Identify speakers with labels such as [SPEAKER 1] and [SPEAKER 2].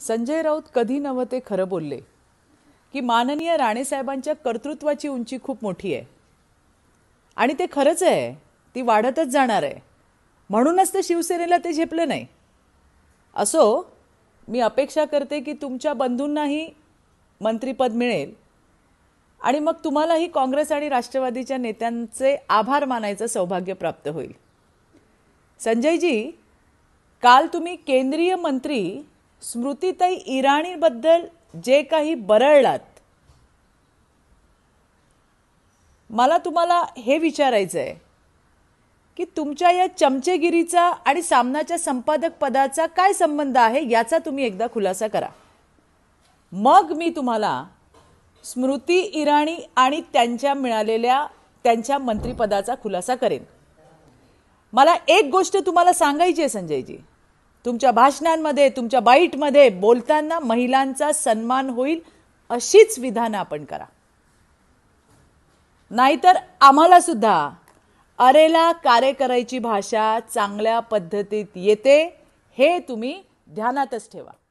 [SPEAKER 1] संजय राऊत कधी नवं ते खरं बोलले की माननीय राणेसाहेबांच्या कर्तृत्वाची उंची खूप मोठी आहे आणि ते खरंच आहे ती वाढतच जाणार आहे म्हणूनच तर शिवसेनेला ते झेपलं नाही असो मी अपेक्षा करते की तुमच्या बंधूंनाही मंत्रिपद मिळेल आणि मग तुम्हालाही काँग्रेस आणि राष्ट्रवादीच्या नेत्यांचे आभार मानायचं सौभाग्य प्राप्त होईल संजयजी काल तुम्ही केंद्रीय मंत्री स्मृतीताई इराणीबद्दल जे काही बरळलात मला तुम्हाला हे विचारायचं आहे की तुमच्या या चमचेगिरीचा आणि सामनाच्या संपादक पदाचा काय संबंध आहे याचा तुम्ही एकदा खुलासा करा मग मी तुम्हाला स्मृती इराणी आणि त्यांच्या मिळालेल्या त्यांच्या मंत्रिपदाचा खुलासा करेन मला एक गोष्ट तुम्हाला सांगायची आहे संजयजी तुमच्या भाषणांमध्ये तुमच्या बाईटमध्ये बोलताना महिलांचा सन्मान होईल अशीच विधानं आपण करा नाहीतर आम्हाला सुद्धा अरेला कार्य करायची भाषा चांगल्या पद्धतीत येते हे तुम्ही ध्यानातच ठेवा